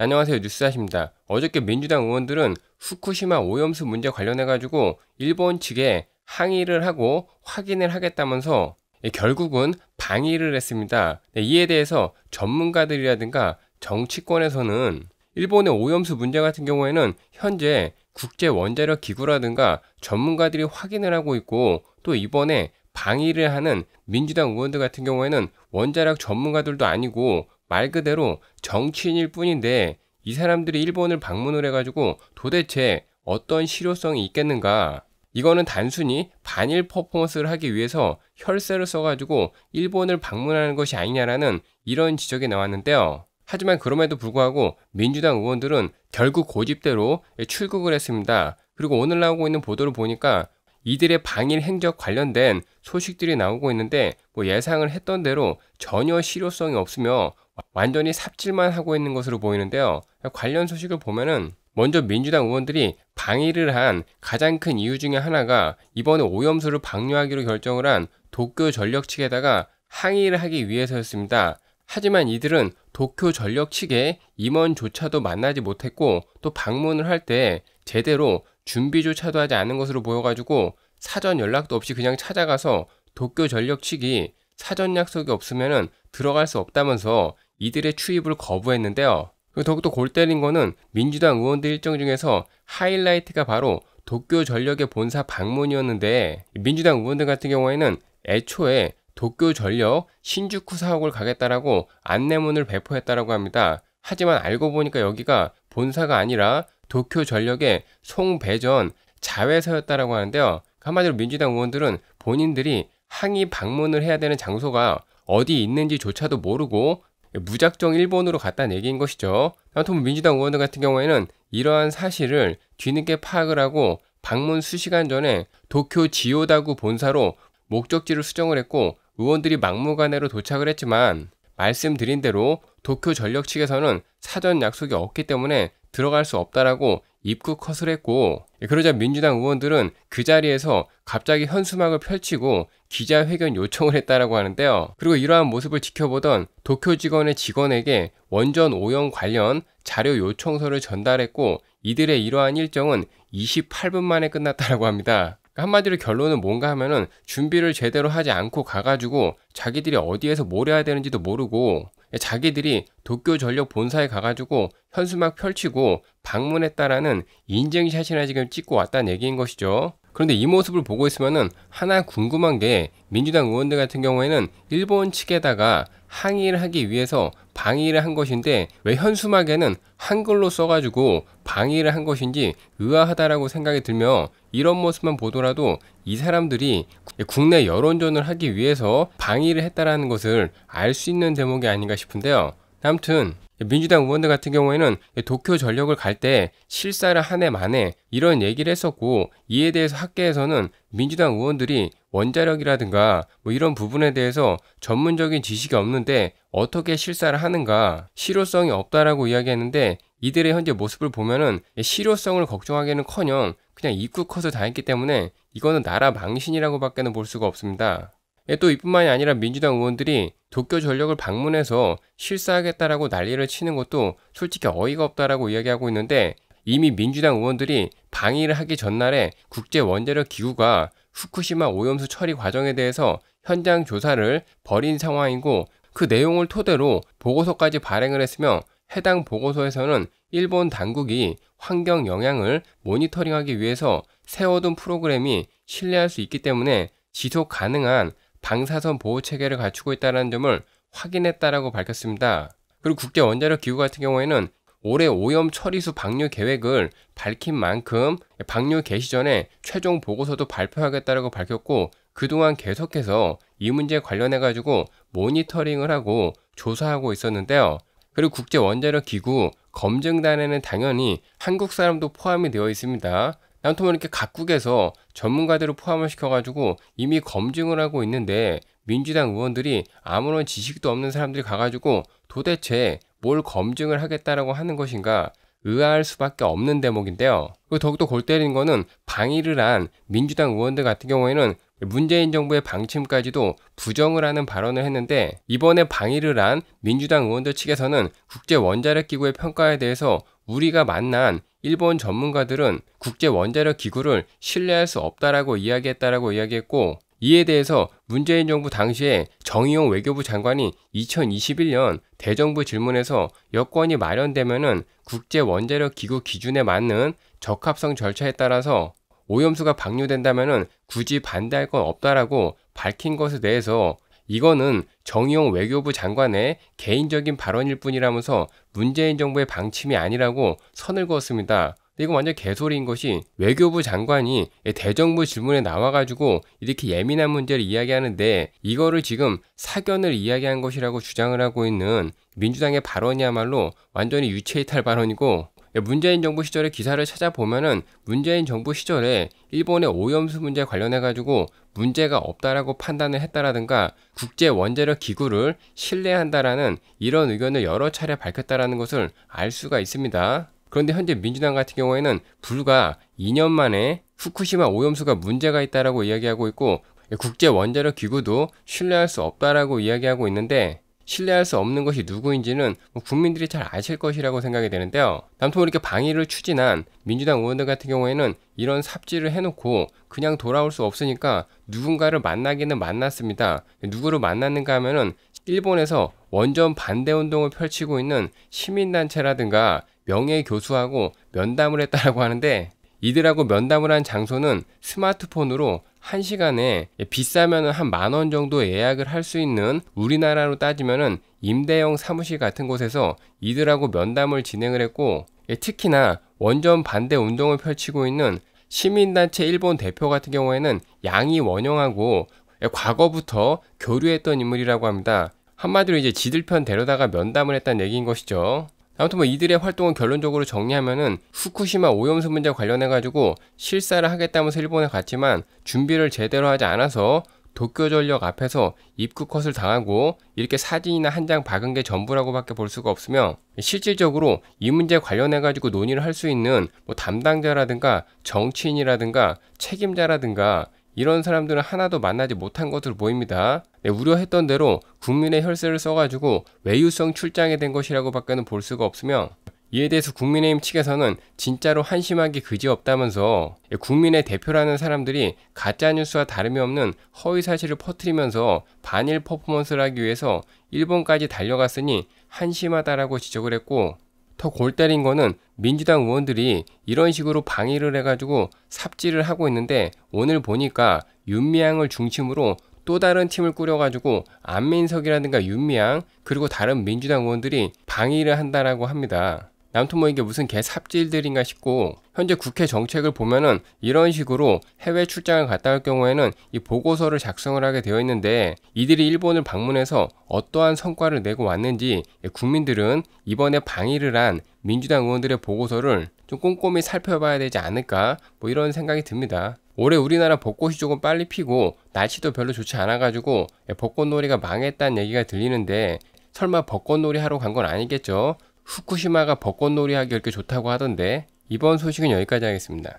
안녕하세요 뉴스아십니다 어저께 민주당 의원들은 후쿠시마 오염수 문제 관련해 가지고 일본 측에 항의를 하고 확인을 하겠다면서 예, 결국은 방의를 했습니다. 네, 이에 대해서 전문가들이라든가 정치권에서는 일본의 오염수 문제 같은 경우에는 현재 국제 원자력 기구라든가 전문가들이 확인을 하고 있고 또 이번에 방의를 하는 민주당 의원들 같은 경우에는 원자력 전문가들도 아니고 말 그대로 정치인일 뿐인데 이 사람들이 일본을 방문을 해가지고 도대체 어떤 실효성이 있겠는가. 이거는 단순히 반일 퍼포먼스를 하기 위해서 혈세를 써가지고 일본을 방문하는 것이 아니냐라는 이런 지적이 나왔는데요. 하지만 그럼에도 불구하고 민주당 의원들은 결국 고집대로 출국을 했습니다. 그리고 오늘 나오고 있는 보도를 보니까 이들의 방일 행적 관련된 소식들이 나오고 있는데 뭐 예상을 했던 대로 전혀 실효성이 없으며 완전히 삽질만 하고 있는 것으로 보이는데요. 관련 소식을 보면은 먼저 민주당 의원들이 방위를 한 가장 큰 이유 중에 하나가 이번에 오염수를 방류하기로 결정을 한 도쿄 전력 측에다가 항의를 하기 위해서였습니다. 하지만 이들은 도쿄 전력 측에 임원조차도 만나지 못했고 또 방문을 할 때 제대로 준비조차도 하지 않은 것으로 보여가지고 사전 연락도 없이 그냥 찾아가서 도쿄 전력 측이 사전 약속이 없으면 들어갈 수 없다면서 이들의 출입을 거부했는데요. 더욱더 골 때린 거는 민주당 의원들 일정 중에서 하이라이트가 바로 도쿄 전력의 본사 방문이었는데 민주당 의원들 같은 경우에는 애초에 도쿄 전력 신주쿠 사옥을 가겠다라고 안내문을 배포했다라고 합니다. 하지만 알고 보니까 여기가 본사가 아니라 도쿄 전력의 송배전 자회사였다라고 하는데요. 그 한마디로 민주당 의원들은 본인들이 항의 방문을 해야 되는 장소가 어디 있는지조차도 모르고 무작정 일본으로 갔다는 얘기인 것이죠. 아무튼 민주당 의원들 같은 경우에는 이러한 사실을 뒤늦게 파악을 하고 방문 수시간 전에 도쿄 지오다구 본사로 목적지를 수정을 했고 의원들이 막무가내로 도착을 했지만 말씀드린 대로 도쿄 전력 측에서는 사전 약속이 없기 때문에 들어갈 수 없다라고 입국허을 했고 그러자 민주당 의원들은 그 자리에서 갑자기 현수막을 펼치고 기자회견 요청을 했다라고 하는데요. 그리고 이러한 모습을 지켜보던 도쿄 직원의 직원에게 원전 오염 관련 자료 요청서를 전달했고 이들의 이러한 일정은 28분 만에 끝났다라고 합니다. 한마디로 결론은 뭔가 하면은 준비를 제대로 하지 않고 가가지고 자기들이 어디에서 뭘 해야 되는지도 모르고 자기들이 도쿄 전력 본사에 가가지고 현수막 펼치고 방문했다라는 인증샷이나 지금 찍고 왔다는 얘기인 것이죠. 그런데 이 모습을 보고 있으면은 하나 궁금한 게 민주당 의원들 같은 경우에는 일본 측에다가 항의를 하기 위해서 방의를 한 것인데 왜 현수막에는 한글로 써가지고 방의를 한 것인지 의아하다라고 생각이 들며 이런 모습만 보더라도 이 사람들이 국내 여론전을 하기 위해서 방의를 했다라는 것을 알 수 있는 대목이 아닌가 싶은데요. 아무튼 민주당 의원들 같은 경우에는 도쿄 전력을 갈 때 실사를 한 해 만에 이런 얘기를 했었고 이에 대해서 학계에서는 민주당 의원들이 원자력이라든가 뭐 이런 부분에 대해서 전문적인 지식이 없는데 어떻게 실사를 하는가 실효성이 없다라고 이야기했는데 이들의 현재 모습을 보면은 실효성을 걱정하기는커녕 에 그냥 입구 컷을 당했기 때문에 이거는 나라 망신이라고밖에는 볼 수가 없습니다. 예, 또 이뿐만이 아니라 민주당 의원들이 도쿄 전력을 방문해서 실사하겠다라고 난리를 치는 것도 솔직히 어이가 없다라고 이야기하고 있는데 이미 민주당 의원들이 방위를 하기 전날에 국제 원자력 기구가 후쿠시마 오염수 처리 과정에 대해서 현장 조사를 벌인 상황이고 그 내용을 토대로 보고서까지 발행을 했으며 해당 보고서에서는 일본 당국이 환경 영향을 모니터링하기 위해서 세워둔 프로그램이 신뢰할 수 있기 때문에 지속 가능한 방사선 보호 체계를 갖추고 있다는 점을 확인했다라고 밝혔습니다. 그리고 국제 원자력 기구 같은 경우에는 올해 오염 처리수 방류 계획을 밝힌 만큼 방류 개시 전에 최종 보고서도 발표하겠다라고 밝혔고 그동안 계속해서 이 문제 관련해 가지고 모니터링을 하고 조사하고 있었는데요. 그리고 국제 원자력 기구 검증단에는 당연히 한국 사람도 포함이 되어 있습니다. 아무튼 이렇게 각국에서 전문가들을 포함을 시켜가지고 이미 검증을 하고 있는데 민주당 의원들이 아무런 지식도 없는 사람들이 가가지고 도대체 뭘 검증을 하겠다라고 하는 것인가 의아할 수밖에 없는 대목인데요. 그리고 더욱더 골 때리는 거는 방위를 한 민주당 의원들 같은 경우에는 문재인 정부의 방침까지도 부정을 하는 발언을 했는데 이번에 방위를 한 민주당 의원들 측에서는 국제 원자력 기구의 평가에 대해서 우리가 만난 일본 전문가들은 국제 원자력 기구를 신뢰할 수 없다라고 이야기했다라고 이야기했고 이에 대해서 문재인 정부 당시에 정의용 외교부 장관이 2021년 대정부 질문에서 여권이 마련되면은 국제 원자력 기구 기준에 맞는 적합성 절차에 따라서 오염수가 방류된다면은 굳이 반대할 건 없다라고 밝힌 것에 대해서 이거는 정의용 외교부 장관의 개인적인 발언일 뿐이라면서 문재인 정부의 방침이 아니라고 선을 그었습니다. 이거 완전 개소리인 것이 외교부 장관이 대정부 질문에 나와가지고 이렇게 예민한 문제를 이야기하는데 이거를 지금 사견을 이야기한 것이라고 주장을 하고 있는 민주당의 발언이야말로 완전히 유체이탈 발언이고 문재인 정부 시절에 기사를 찾아보면은 문재인 정부 시절에 일본의 오염수 문제 관련해 가지고 문제가 없다라고 판단을 했다라든가 국제 원자력 기구를 신뢰한다라는 이런 의견을 여러 차례 밝혔다라는 것을 알 수가 있습니다. 그런데 현재 민주당 같은 경우에는 불과 2년 만에 후쿠시마 오염수가 문제가 있다라고 이야기하고 있고 국제 원자력 기구도 신뢰할 수 없다라고 이야기하고 있는데 신뢰할 수 없는 것이 누구인지는 뭐 국민들이 잘 아실 것이라고 생각이 되는데요. 남통 이렇게 방위를 추진한 민주당 의원들 같은 경우에는 이런 삽질을 해놓고 그냥 돌아올 수 없으니까 누군가를 만나기는 만났습니다. 누구를 만났는가 하면은 일본에서 원전 반대 운동을 펼치고 있는 시민단체라든가 명예교수하고 면담을 했다라고 하는데 이들하고 면담을 한 장소는 스마트폰으로 한시간에 비싸면은 한만원 정도 예약을 할 수 있는 우리나라로 따지면은 임대형 사무실 같은 곳에서 이들하고 면담을 진행을 했고 예, 특히나 원전 반대 운동을 펼치고 있는 시민단체 일본 대표 같은 경우에는 양이 원영하고 예, 과거부터 교류했던 인물이라고 합니다. 한마디로 이제 지들 편 데려다가 면담을 했다는 얘기인 것이죠. 아무튼 뭐 이들의 활동은 결론적으로 정리하면은 후쿠시마 오염수 문제 관련해 가지고 실사를 하겠다면서 일본에 갔지만 준비를 제대로 하지 않아서 도쿄전력 앞에서 입구 컷을 당하고 이렇게 사진이나 한 장 박은 게 전부라고밖에 볼 수가 없으며 실질적으로 이 문제 관련해 가지고 논의를 할 수 있는 뭐 담당자라든가 정치인이라든가 책임자라든가 이런 사람들은 하나도 만나지 못한 것으로 보입니다. 네, 우려했던 대로 국민의 혈세를 써가지고 외유성 출장이된 것이라고 밖에는 볼 수가 없으며 이에 대해서 국민의힘 측에서는 진짜로 한심하기 그지없다면서 예, 국민의 대표라는 사람들이 가짜뉴스와 다름이 없는 허위사실을 퍼뜨리면서 반일 퍼포먼스를 하기 위해서 일본까지 달려갔으니 한심하다라고 지적을 했고 더골 때린 거는 민주당 의원들이 이런 식으로 방위를 해가지고 삽질을 하고 있는데 오늘 보니까 윤미향을 중심으로 또 다른 팀을 꾸려가지고 안민석이라든가 윤미향 그리고 다른 민주당 의원들이 방위를 한다라고 합니다. 남토모에게 무슨 개삽질들인가 싶고 현재 국회 정책을 보면은 이런 식으로 해외 출장을 갔다 올 경우에는 이 보고서를 작성을 하게 되어 있는데 이들이 일본을 방문해서 어떠한 성과를 내고 왔는지 국민들은 이번에 방위를 한 민주당 의원들의 보고서를 좀 꼼꼼히 살펴봐야 되지 않을까 뭐 이런 생각이 듭니다. 올해 우리나라 벚꽃이 조금 빨리 피고 날씨도 별로 좋지 않아가지고 벚꽃놀이가 망했다는 얘기가 들리는데 설마 벚꽃놀이 하러 간 건 아니겠죠? 후쿠시마가 벚꽃놀이하기 이렇게 좋다고 하던데 이번 소식은 여기까지 하겠습니다.